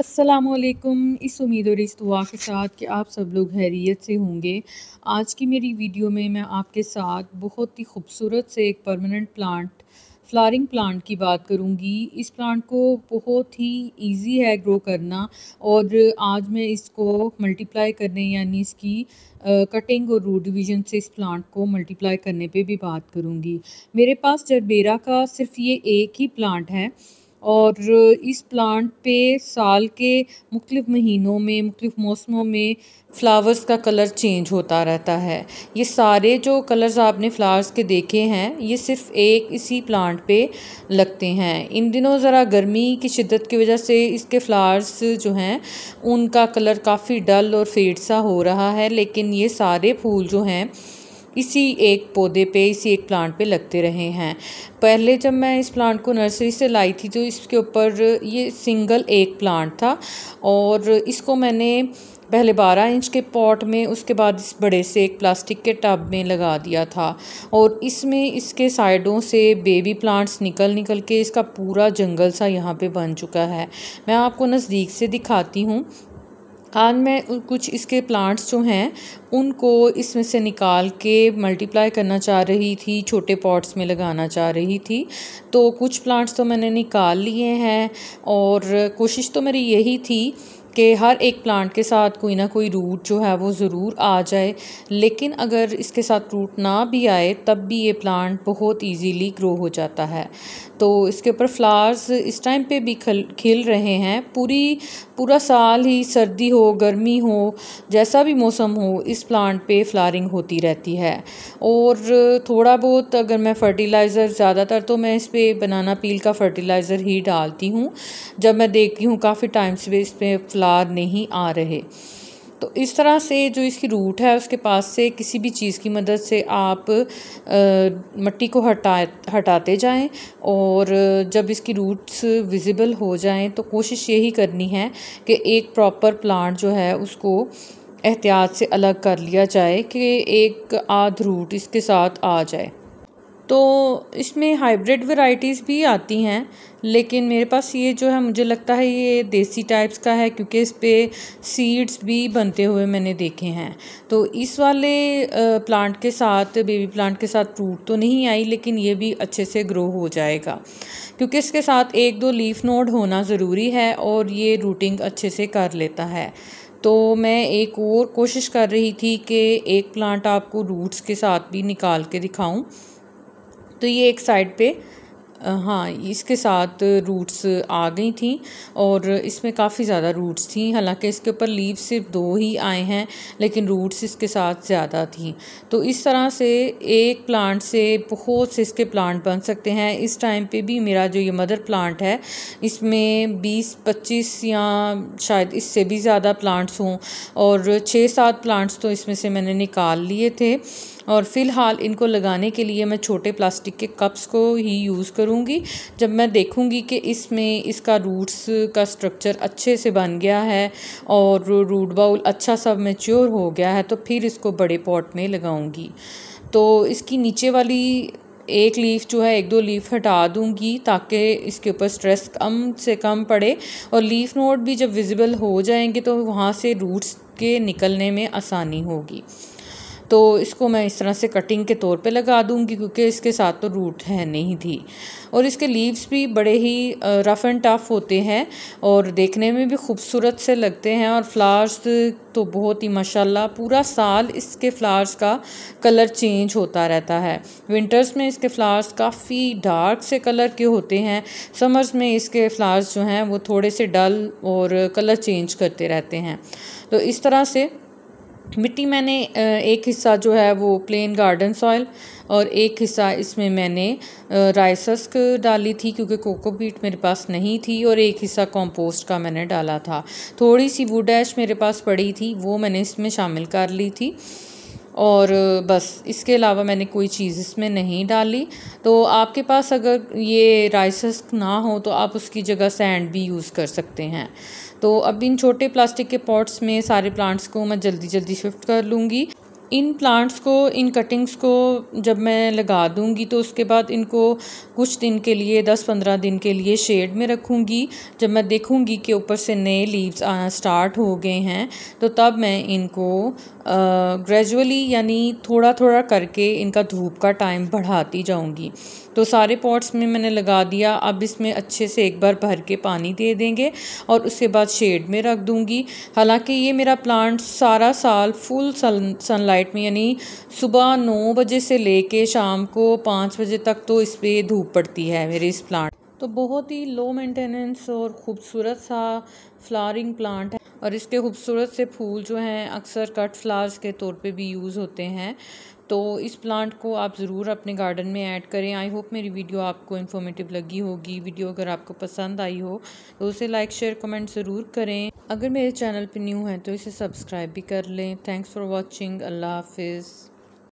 असलकुम इस उम्मीद और इस दुआ के साथ कि आप सब लोग हैरियत से होंगे आज की मेरी वीडियो में मैं आपके साथ बहुत ही खूबसूरत से एक परमानेंट प्लांट फ्लारिंग प्लांट की बात करूंगी इस प्लांट को बहुत ही इजी है ग्रो करना और आज मैं इसको मल्टीप्लाई करने यानी इसकी कटिंग और रूट डिवीजन से इस प्लांट को मल्टीप्लाई करने पे भी बात करूंगी मेरे पास जरबेरा का सिर्फ ये एक ही प्लांट है और इस प्लांट पे साल के मुख्त महीनों में मुख्तु मौसमों में फ़्लावर्स का कलर चेंज होता रहता है ये सारे जो कलर्स आपने फ़्लावर्स के देखे हैं ये सिर्फ़ एक इसी प्लांट पे लगते हैं इन दिनों ज़रा गर्मी की शिद्दत की वजह से इसके फ़्लावर्स जो हैं उनका कलर काफ़ी डल और फेड सा हो रहा है लेकिन ये सारे फूल जो हैं इसी एक पौधे पे इसी एक प्लांट पे लगते रहे हैं पहले जब मैं इस प्लांट को नर्सरी से लाई थी तो इसके ऊपर ये सिंगल एक प्लांट था और इसको मैंने पहले बारह इंच के पॉट में उसके बाद इस बड़े से एक प्लास्टिक के टब में लगा दिया था और इसमें इसके साइडों से बेबी प्लांट्स निकल निकल के इसका पूरा जंगल सा यहाँ पे बन चुका है मैं आपको नज़दीक से दिखाती हूँ आज मैं कुछ इसके प्लांट्स जो हैं उनको इसमें से निकाल के मल्टीप्लाई करना चाह रही थी छोटे पॉट्स में लगाना चाह रही थी तो कुछ प्लांट्स तो मैंने निकाल लिए हैं और कोशिश तो मेरी यही थी कि हर एक प्लांट के साथ कोई ना कोई रूट जो है वो ज़रूर आ जाए लेकिन अगर इसके साथ रूट ना भी आए तब भी ये प्लांट बहुत इजीली ग्रो हो जाता है तो इसके ऊपर फ्लावर्स इस टाइम पे भी खल खिल रहे हैं पूरी पूरा साल ही सर्दी हो गर्मी हो जैसा भी मौसम हो इस प्लांट पे फ्लारिंग होती रहती है और थोड़ा बहुत अगर मैं फर्टिलाइज़र ज़्यादातर तो मैं इस पर बनाना पील का फर्टिलाइज़र ही डालती हूँ जब मैं देखती हूँ काफ़ी टाइम से इस पर फ्लार नहीं आ रहे तो इस तरह से जो इसकी रूट है उसके पास से किसी भी चीज़ की मदद से आप आ, मट्टी को हटा हटाते जाएं और जब इसकी रूट्स विजिबल हो जाएं तो कोशिश यही करनी है कि एक प्रॉपर प्लांट जो है उसको एहतियात से अलग कर लिया जाए कि एक आध रूट इसके साथ आ जाए तो इसमें हाइब्रिड वैरायटीज़ भी आती हैं लेकिन मेरे पास ये जो है मुझे लगता है ये देसी टाइप्स का है क्योंकि इस पर सीड्स भी बनते हुए मैंने देखे हैं तो इस वाले प्लांट के साथ बेबी प्लांट के साथ फ्रूट तो नहीं आई लेकिन ये भी अच्छे से ग्रो हो जाएगा क्योंकि इसके साथ एक दो लीफ नोड होना ज़रूरी है और ये रूटिंग अच्छे से कर लेता है तो मैं एक और कोशिश कर रही थी कि एक प्लांट आपको रूट्स के साथ भी निकाल के दिखाऊं तो ये एक साइड पे हाँ इसके साथ रूट्स आ गई थी और इसमें काफ़ी ज़्यादा रूट्स थी हालांकि इसके ऊपर लीव सिर्फ दो ही आए हैं लेकिन रूट्स इसके साथ ज़्यादा थी तो इस तरह से एक प्लांट से बहुत से इसके प्लांट बन सकते हैं इस टाइम पे भी मेरा जो ये मदर प्लांट है इसमें बीस पच्चीस या शायद इससे भी ज़्यादा प्लांट्स हों और छः सात प्लांट्स तो इसमें से मैंने निकाल लिए थे और फ़िलहाल इनको लगाने के लिए मैं छोटे प्लास्टिक के कप्स को ही यूज़ करूँगी जब मैं देखूँगी कि इसमें इसका रूट्स का स्ट्रक्चर अच्छे से बन गया है और रूट बाउल अच्छा सा मेच्योर हो गया है तो फिर इसको बड़े पॉट में लगाऊँगी तो इसकी नीचे वाली एक लीफ जो है एक दो लीफ हटा दूंगी ताकि इसके ऊपर स्ट्रेस कम से कम पड़े और लीफ नोट भी जब विजिबल हो जाएंगे तो वहाँ से रूट्स के निकलने में आसानी होगी तो इसको मैं इस तरह से कटिंग के तौर पे लगा दूँगी क्योंकि इसके साथ तो रूट है नहीं थी और इसके लीव्स भी बड़े ही रफ़ एंड टफ होते हैं और देखने में भी खूबसूरत से लगते हैं और फ्लावर्स तो बहुत ही माशाल्लाह पूरा साल इसके फ्लावर्स का कलर चेंज होता रहता है विंटर्स में इसके फ्लावर्स काफ़ी डार्क से कलर के होते हैं समर्स में इसके फ्लावर्स जो हैं वो थोड़े से डल और कलर चेंज करते रहते हैं तो इस तरह से मिट्टी मैंने एक हिस्सा जो है वो प्लेन गार्डन सॉयल और एक हिस्सा इसमें मैंने राइसस्क डाली थी क्योंकि कोकोपीट मेरे पास नहीं थी और एक हिस्सा कंपोस्ट का मैंने डाला था थोड़ी सी वुड ऐश मेरे पास पड़ी थी वो मैंने इसमें शामिल कर ली थी और बस इसके अलावा मैंने कोई चीज़ इसमें नहीं डाली तो आपके पास अगर ये राइस ना हो तो आप उसकी जगह सैंड भी यूज़ कर सकते हैं तो अब इन छोटे प्लास्टिक के पॉट्स में सारे प्लांट्स को मैं जल्दी जल्दी शिफ्ट कर लूँगी इन प्लांट्स को इन कटिंग्स को जब मैं लगा दूंगी तो उसके बाद इनको कुछ दिन के लिए दस पंद्रह दिन के लिए शेड में रखूंगी जब मैं देखूंगी कि ऊपर से नए लीव्स आना स्टार्ट हो गए हैं तो तब मैं इनको ग्रेजुअली यानी थोड़ा थोड़ा करके इनका धूप का टाइम बढ़ाती जाऊंगी तो सारे पॉट्स में मैंने लगा दिया अब इसमें अच्छे से एक बार भर के पानी दे देंगे और उसके बाद शेड में रख दूँगी हालाँकि ये मेरा प्लांट सारा साल फुल सन सनलाइट नाइट में यानी सुबह नौ बजे से लेके शाम को पाँच बजे तक तो इस पर धूप पड़ती है मेरे इस प्लांट तो बहुत ही लो मेंटेनेंस और ख़ूबसूरत सा फ्लावरिंग प्लांट है और इसके खूबसूरत से फूल जो हैं अक्सर कट फ्लावर्स के तौर पे भी यूज़ होते हैं तो इस प्लांट को आप ज़रूर अपने गार्डन में ऐड करें आई होप मेरी वीडियो आपको इन्फॉर्मेटिव लगी होगी वीडियो अगर आपको पसंद आई हो तो उसे लाइक शेयर कमेंट ज़रूर करें अगर मेरे चैनल पर न्यू हैं तो इसे सब्सक्राइब भी कर लें थैंक्स फॉर वॉचिंग अल्लाह हाफिज़